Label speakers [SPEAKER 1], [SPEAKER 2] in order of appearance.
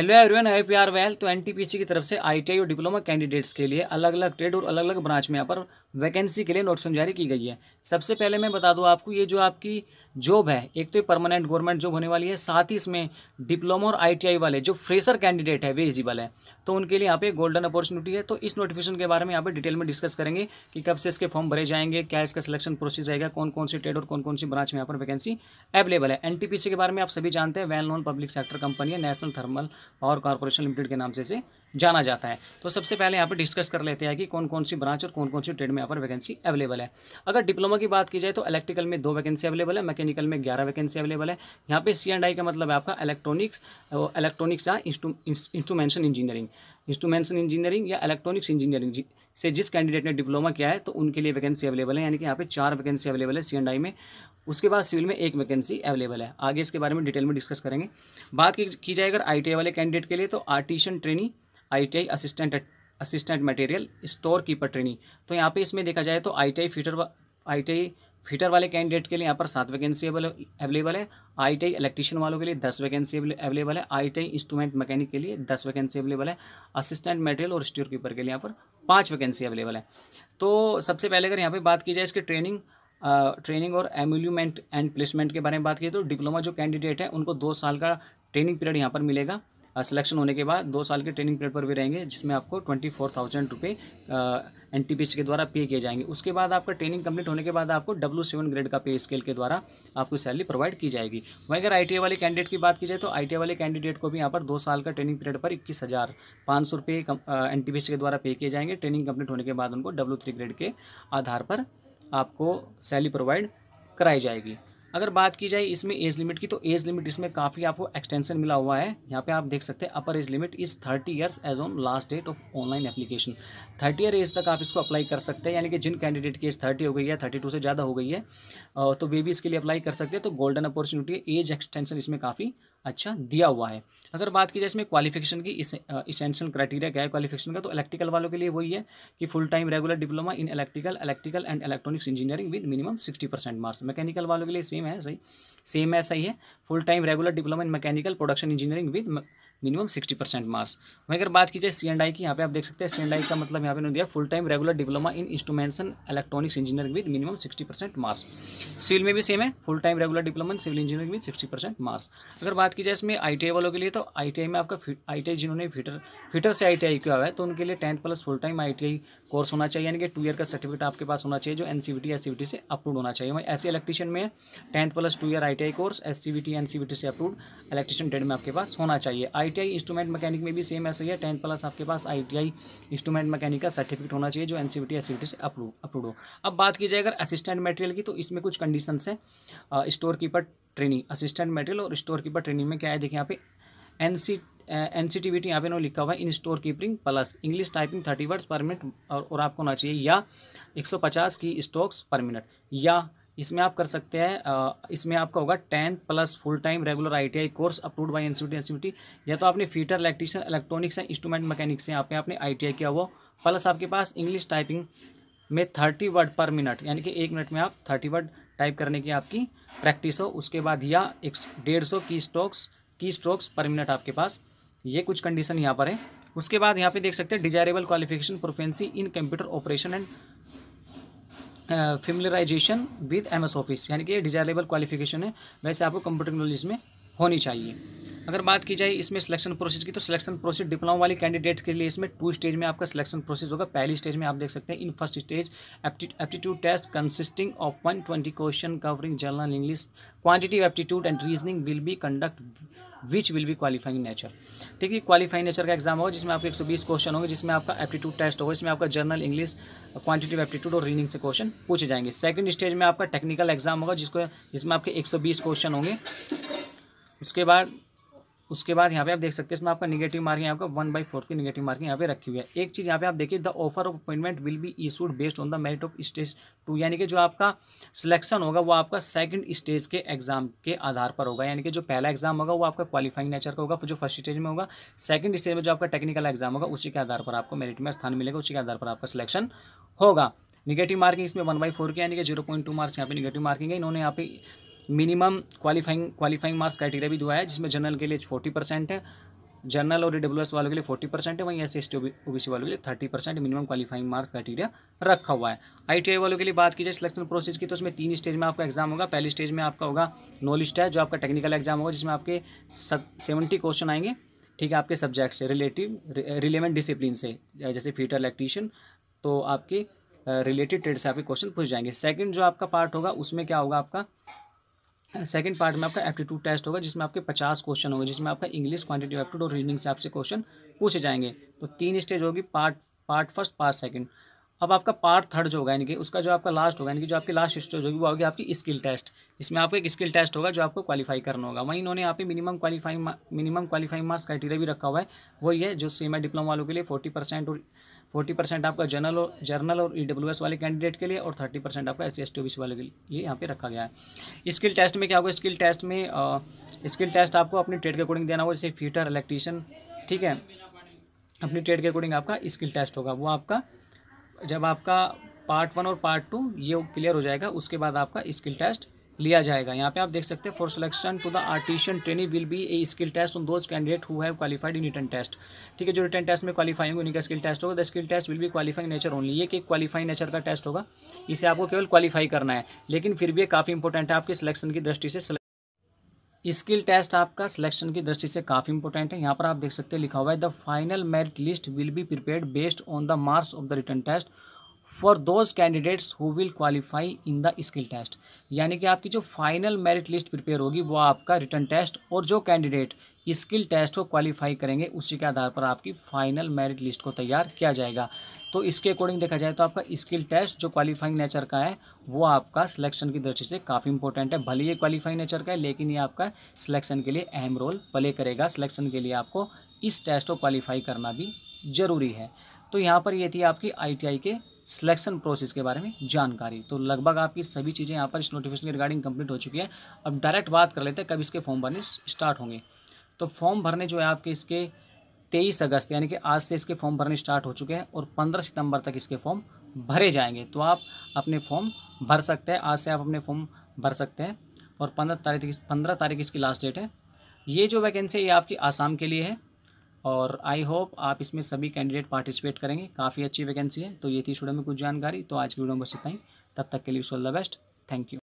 [SPEAKER 1] hello everyone I P R well तो NTPC की तरफ से आईटीआई और डिप्लोमा कैंडिडेट्स के लिए अलग अलग ट्रेड और अलग अलग ब्रांच में यहाँ पर वैकेंसी के लिए नोटिफिकेशन जारी की गई है सबसे पहले मैं बता दूँ आपको ये जो आपकी जॉब है एक तो ये परमानेंट गवर्नमेंट जॉब होने वाली है साथ ही इसमें डिप्लोमा और आईटीआई वाले जो फ्रेशर कैंडिडेट है वे एलिजिबल है तो उनके लिए यहाँ पे गोल्डन अपॉर्चुनिटी है तो इस नोटिफिकेशन के बारे में यहाँ पे डिटेल में डिस्कस करेंगे कि कब से इसके फॉर्म भरे जाएंगे क्या इसका सिलेक्शन प्रोसेस रहेगा कौन कौन सी ट्रेड और कौन कौन सी ब्रांच में यहाँ पर वैकेंसी अवेलेबल है एन के बारे में आप सभी जानते हैं well known public sector company है National Thermal Power Corporation Limited के नाम से इसे जाना जाता है तो सबसे पहले यहाँ पर डिस्कस कर लेते हैं कि कौन कौन सी ब्रांच और कौन कौन सी ट्रेड में यहाँ पर वैकेंसी अवेलेबल है अगर डिप्लोमा की बात की जाए तो इलेक्ट्रिकल में दो वैकेंसी अवेलेबल है मैकेनिकल में ग्यारह वैकेंसी अवेलेबल है यहाँ पे सी एंड आई का मतलब आपका इलेक्ट्रॉनिक्स इलेक्ट्रॉनिक्स या इंस्ट्रूमेंशन इंजीनियरिंग इंस्ट्रूमेंशन इंजीनियरिंग या इलेक्ट्रॉनिक्स इंजीनियरिंग से जिस कैंडिडेट ने डिप्लोमा किया है तो उनके लिए वैकेंसी अवेलेबल है यानी कि यहाँ पे चार वैकेंसी अवेलेबल है सी एंड आई में उसके बाद सिविल में एक वैकेंसी अवेलेबल है आगे इसके बारे में डिटेल में डिस्कस करेंगे बात की जाए अगर आई वाले कैंडिडेट के लिए तो artisan training I assistant assistant material store keeper training तो यहाँ पे इसमें देखा जाए तो I T fitter I fitter वाले कैंडिडेट के लिए यहाँ पर सात वैकेंसी अवेलेबल है आई टी इलेक्ट्रिशियन वालों के लिए दस वैकेंसी अवेलेबल है आई टी इंस्ट्रूमेंट मैकेनिक के लिए दस वैकेंसी अवेलेबल है असिस्टेंट मटेरियल और स्टोर कीपर के लिए यहाँ पर पाँच वैकेंसी अवेलेबल है तो सबसे पहले अगर यहाँ पर बात की जाए इसकी ट्रेनिंग ट्रेनिंग और एम्यूलमेंट एंड प्लेसमेंट के बारे में बात की तो डिप्लोमा जो कैंडिडेट है उनको दो साल का ट्रेनिंग पीरियड यहाँ पर मिलेगा सिलेक्शन uh, होने के बाद दो साल के ट्रेनिंग पीरियड पर भी रहेंगे जिसमें आपको ट्वेंटी फोर थाउजेंड रुपये एन टी पी के द्वारा पे किए जाएंगे उसके बाद आपका ट्रेनिंग कंप्लीट होने के बाद आपको डब्ल्यू सेवन ग्रेड का पे स्केल के द्वारा आपको सैलरी प्रोवाइड की जाएगी वहीं अगर आई टी आई वाले कैंडिडेट की बात की जाए तो आई टी वाले कैंडिडेट को भी यहाँ पर दो साल का ट्रेनिंग पीरियड पर इक्कीस हज़ार पाँच सौ रुपये एन टी पी के द्वारा पे किए जाएंगे ट्रेनिंग कंप्लीट होने के बाद उनको डब्ल्यू थ्री ग्रेड के आधार पर आपको सैलरी प्रोवाइड कराई जाएगी अगर बात की जाए इसमें एज लिमिट की तो एज लिमिट इसमें काफ़ी आपको एक्सटेंशन मिला हुआ है यहाँ पे आप देख सकते हैं upper age limit is thirty years age on last date of online application thirty year age तक आप इसको अप्लाई कर सकते हैं यानी कि जिन कैंडिडेट की एज थर्टी हो गई है थर्टी टू से ज़्यादा हो गई है तो वे भी इसके लिए अप्लाई कर सकते हैं तो गोल्डन अपॉर्चुनिटी एज एक्सटेंशन इसमें काफ़ी अच्छा दिया हुआ है अगर बात की जाए इसमें क्वालिफिकेशन की इसेंशियल क्राइटेरिया क्या है क्वालिफिकेशन का तो इलेक्ट्रिकल वालों के लिए वही है कि full time regular diploma in electrical electrical and electronics engineering with minimum sixty percent marks mechanical वालों के लिए सेम है सही सेम है सही है full time regular diploma in mechanical production engineering with minimum sixty percent marks वहीं अगर बात की जाए सी एंड आई की यहाँ पे आप देख सकते हैं सी एंड आई का मतलब यहाँ पे उन्होंने दिया full time regular diploma in instrumentation electronics engineering with minimum sixty percent marks civil में भी सेम है full time regular diploma civil engineering with sixty percent marks अगर बात की जाए इसमें आई वालों के लिए तो आई में आपका आई जिन्होंने फीटर फीटर से आई किया हुआ है तो उनके लिए tenth plus full time I course होना चाहिए यानी कि टू ईयर का सर्टिफिकेट आपके पास होना चाहिए जो एन सी e e से अप्रूव होना चाहिए वहीं ऐसे इलेक्ट्रीशियन में tenth plus two year I course S C B से अप्रूव इलेक्ट्रीशियन ट्रेड में आपके पास होना चाहिए आई टी इंस्ट्रूमेंट मैकेनिक में भी सेम ऐसा ही है टेंथ प्लस आपके पास आई टी इंस्ट्रूमेंट मैकेनिक का सर्टिफिकेट होना चाहिए जो एन सी e से अप्रूव अप्रूव हो अब बात की जाए अगर असिस्टेंट मेटेरियल की तो इसमें कुछ कंडीशन है store keeper training assistant material और स्टोर कीपर ट्रेनिंग में क्या है देखिए यहाँ पे N C N C T B T यहाँ पे ना लिखा हुआ है in store keeping plus English typing thirty words per minute और, और आपको होना चाहिए या एक सौ पचास की स्टॉक्स पर मिनट या इसमें आप कर सकते हैं इसमें आपका होगा tenth plus full time regular ITI course approved by NCT NCT या तो आपने फीटर इलेक्ट्रीशियन इलेक्ट्रॉनिक्स या इंस्ट्रूमेंट मैकेनिक्स से यहाँ पे आपने आईटीआई किया हुआ प्लस आपके पास इंग्लिश टाइपिंग में थर्टी वर्ड पर मिनट यानी कि एक मिनट में आप थर्टी वर्ड टाइप करने की आपकी प्रैक्टिस हो उसके बाद या एक डेढ़ सौ की स्टॉक्स की स्ट्रोक्स पर मिनट आपके पास ये कुछ कंडीशन यहाँ पर है उसके बाद यहाँ पे देख सकते हैं desirable qualification proficiency in computer operation and familiarization with M S Office यानी कि ये डिजायरेबल क्वालिफिकेशन है वैसे आपको कंप्यूटर नॉलेज में होनी चाहिए अगर बात की जाए इसमें सिलेक्शन प्रोसेस की तो सिलेक्शन प्रोसेस डिप्लोमा वाले कैंडिडेट के लिए इसमें टू स्टेज में आपका सिलेक्शन प्रोसेस होगा पहली स्टेज में आप देख सकते हैं in first stage aptitude test consisting of one twenty question covering general English quantity aptitude and reasoning will be conduct which will be qualifying nature ठीक है क्वालिफाइंग नेचर का एग्जाम होगा जिसमें आपके 120 क्वेश्चन होंगे जिसमें आपका एप्टीट्यूड टेस्ट होगा इसमें आपका जर्नल इंग्लिश क्वांटिटेटिव एप्टीट्यूड और रीडिंग से क्वेश्चन पूछे जाएंगे सेकंड स्टेज में आपका टेक्निकल एग्जाम होगा जिसको जिसमें आपके 120 क्वेश्चन होंगे उसके बाद उसके बाद यहाँ पे आप देख सकते हैं इसमें आपका निगेटिव मार्किंग आपका वन बाई फोर्थ की निगेटिव मार्किंग यहाँ पे रखी हुई है एक चीज़ यहाँ पे आप देखिए the offer of appointment will be issued based on the merit of stage two यानी कि जो आपका सिलेक्शन होगा वो आपका सेकंड स्टेज के एग्जाम के आधार पर होगा यानी कि जो पहला एग्जाम होगा वो आपका क्वालिफाइंग नेचर का होगा जो फर्स्ट स्टेज में होगा सेकंड स्टेज में जो आपका टेक्निकल एग्जाम होगा उसी के आधार पर आपको मेरिट में स्थान मिलेगा उसी के आधार पर आपका सिलेक्शन होगा निगेटिव मार्किंग इसमें वन बाई फोर की यानी कि जीरो पॉइंट टू मार्क्स यहाँ पे निगेटिव मार्किंग है इन्होंने यहाँ पे minimum qualifying qualifying marks criteria भी दुआ है जिसमें जनरल के लिए फोर्टी परसेंट है जनरल और डब्ल्यू एस वालों के लिए फोर्टी परसेंट है वहीं S C S T OBC वालों के लिए thirty percent minimum qualifying marks criteria रखा हुआ है आईटीआई वालों के लिए बात की जाए सिलेक्शन प्रोसेस की तो उसमें तीन स्टेज में आपका एग्जाम होगा पहली स्टेज में आपका होगा नॉलेज टेस्ट जो आपका टेक्निकल एग्जाम होगा जिसमें आपके सेवेंटी क्वेश्चन आएंगे ठीक है आपके सब्जेक्ट से रिलेटिव रिलेवेंट डिसिप्लिन से जैसे फीटर इलेक्ट्रीशियन तो आपके रिलेटेड ट्रेड से आपके क्वेश्चन पूछ जाएंगे सेकंड जो आपका पार्ट होगा उसमें क्या होगा आपका सेकंड पार्ट में आपका एप्टीट्यूड टेस्ट होगा जिसमें आपके पचास क्वेश्चन होंगे जिसमें आपका इंग्लिश क्वांटिटी एप्टीट्यूड और रीजनिंग से आपसे क्वेश्चन पूछे जाएंगे तो तीन स्टेज होगी part part first part second अब आपका पार्ट थर्ड जो होगा यानी कि उसका जो आपका लास्ट होगा यानी कि जो आपकी लास्ट स्टेज होगी वो होगी आपकी स्किल टेस्ट इसमें आपको एक स्किल टेस्ट होगा जो आपको क्वालिफाई करना होगा वहीं इन्होंने यहाँ पे minimum qualify minimum qualifying marks criteria भी रखा हुआ है वही है जो सीमा डिप्लोमा वालों के लिए फोर्टी परसेंट और फोर्टी परसेंट आपका जनरल और जनरल और ई डब्ल्यू एस वाले कैंडिडेट के लिए और थर्टी परसेंट आपका एस सी एस टी वाले के लिए यहाँ पे रखा गया है स्किल टेस्ट में क्या होगा स्किल टेस्ट में स्किल टेस्ट आपको अपनी ट्रेड के अकॉर्डिंग देना होगा जैसे फीटर इलेक्ट्रीशियन ठीक है अपनी ट्रेड के अकॉर्डिंग आपका स्किल टेस्ट होगा वो आपका जब आपका पार्ट वन और पार्ट टू ये क्लियर हो जाएगा उसके बाद आपका स्किल टेस्ट लिया जाएगा यहाँ पे आप देख सकते हैं for selection to the artisan trainee will be a skill test on those candidate who have qualified in written test ठीक है जो रिटर्न टेस्ट में क्वालिफाई होंगे उनका स्किल टेस्ट होगा the skill test will be qualifying nature only ये एक qualifying nature का टेस्ट होगा इसे आपको केवल क्वालिफाई करना है लेकिन फिर भी ये काफ़ी इंपॉर्टेंट है आपके सिलेक्शन की दृष्टि से स्किल टेस्ट आपका सिलेक्शन की दृष्टि से काफ़ी इंपॉर्टेंट है यहाँ पर आप देख सकते हैं लिखा हुआ है the final merit list will be prepare based on the marks of the written test for those candidates who will qualify in the skill test यानी कि आपकी जो फाइनल मेरिट लिस्ट प्रिपेयर होगी वो आपका रिटर्न टेस्ट और जो candidate skill test को क्वालिफाई करेंगे उसी के आधार पर आपकी फाइनल मेरिट लिस्ट को तैयार किया जाएगा तो इसके अकॉर्डिंग देखा जाए तो आपका स्किल टेस्ट जो क्वालिफाइंग नेचर का है वो आपका सिलेक्शन की दृष्टि से काफ़ी इंपॉर्टेंट है भले ये क्वालिफाइंग नेचर का है लेकिन ये आपका सिलेक्शन के लिए अहम रोल प्ले करेगा सिलेक्शन के लिए आपको इस टेस्ट को क्वालिफाई करना भी ज़रूरी है तो यहाँ पर ये थी आपकी आई के सिलेक्शन प्रोसेस के बारे में जानकारी तो लगभग आपकी सभी चीज़ें यहाँ पर इस नोटिफिकेशन के रिगार्डिंग कंप्लीट हो चुकी है अब डायरेक्ट बात कर लेते हैं कब इसके फॉर्म भरने स्टार्ट होंगे तो फॉर्म भरने जो है आपके इसके तेईस अगस्त यानी कि आज से इसके फॉर्म भरने स्टार्ट हो चुके हैं और पंद्रह सितंबर तक इसके फॉर्म भरे जाएंगे तो आप अपने फॉर्म भर सकते हैं आज से आप अपने फॉर्म भर सकते हैं और पंद्रह तारीख पंद्रह तारीख इसकी लास्ट डेट है ये जो वैकेंसी ये आपकी आसाम के लिए है और आई होप आप इसमें सभी कैंडिडेट पार्टिसिपेट करेंगे काफ़ी अच्छी वैकेंसी है तो ये थी स्टूडेंट में कुछ जानकारी तो आज की वीडियो में बस इतना ही तब तक के लिए so all the best thank you